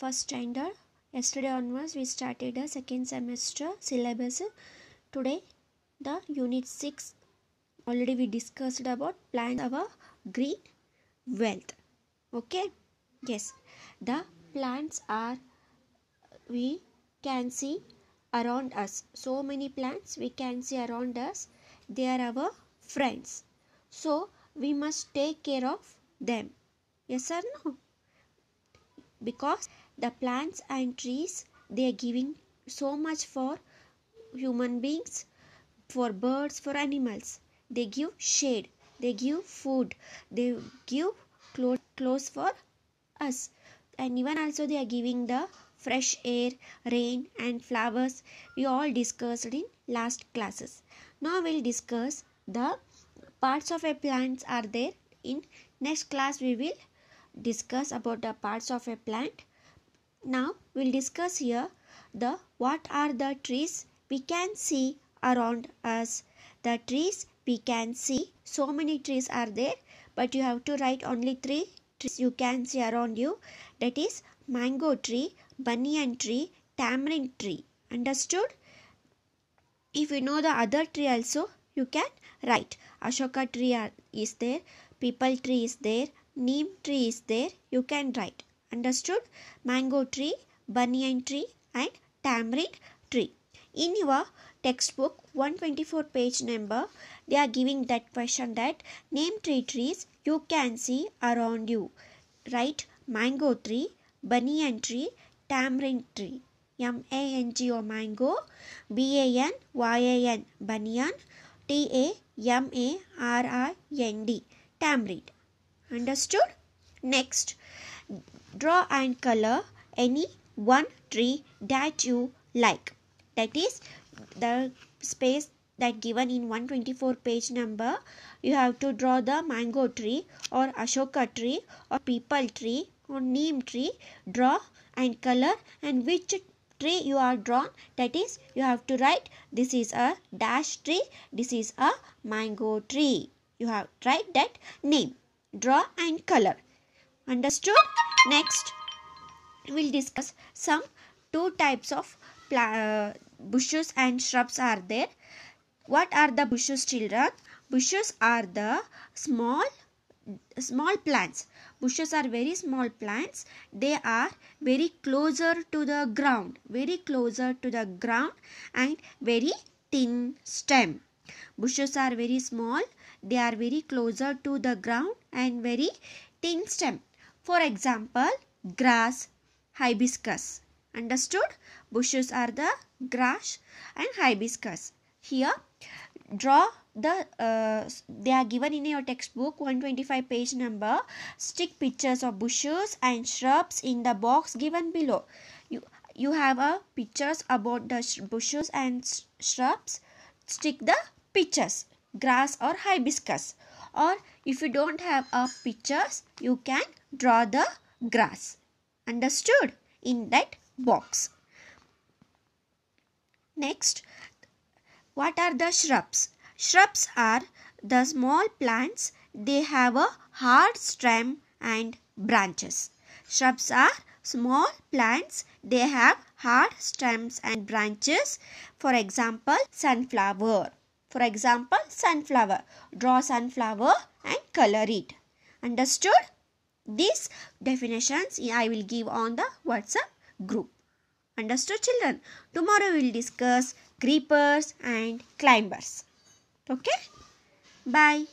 first standard yesterday onwards we started the second semester syllabus today the unit 6 already we discussed about plants. our green wealth okay yes the plants are we can see around us so many plants we can see around us they are our friends so we must take care of them yes or no because the plants and trees they are giving so much for human beings for birds for animals they give shade they give food they give clothes for us and even also they are giving the fresh air rain and flowers we all discussed in last classes now we'll discuss the parts of a plants are there in next class we will discuss about the parts of a plant now we'll discuss here the what are the trees we can see around us. The trees we can see so many trees are there but you have to write only three trees you can see around you that is mango tree, banyan tree, tamarind tree. Understood? If you know the other tree also you can write. Ashoka tree are, is there, people tree is there, neem tree is there. You can write. Understood? Mango tree, banyan tree and tamarind tree. In your textbook 124 page number, they are giving that question that name three trees you can see around you. Right? Mango tree, banyan tree, tamarind tree. M A N G O mango, B A N Y A N banyan, T A M A R I N D tamarind. Understood? Next, draw and color any one tree that you like that is the space that given in 124 page number you have to draw the mango tree or ashoka tree or people tree or neem tree draw and color and which tree you are drawn that is you have to write this is a dash tree this is a mango tree you have write that name draw and color Understood? Next, we'll discuss some two types of uh, bushes and shrubs are there. What are the bushes children? Bushes are the small small plants. Bushes are very small plants. They are very closer to the ground, very closer to the ground and very thin stem. Bushes are very small. They are very closer to the ground and very thin stem. For example, grass, hibiscus. Understood? Bushes are the grass and hibiscus. Here, draw the uh, they are given in your textbook 125 page number stick pictures of bushes and shrubs in the box given below you you have a uh, pictures about the bushes and shrubs stick the pictures grass or hibiscus or if you don't have a pictures you can draw the grass understood in that box next what are the shrubs shrubs are the small plants they have a hard stem and branches shrubs are small plants they have hard stems and branches for example sunflower for example, sunflower. Draw sunflower and color it. Understood? These definitions I will give on the WhatsApp group. Understood children? Tomorrow we will discuss creepers and climbers. Okay? Bye.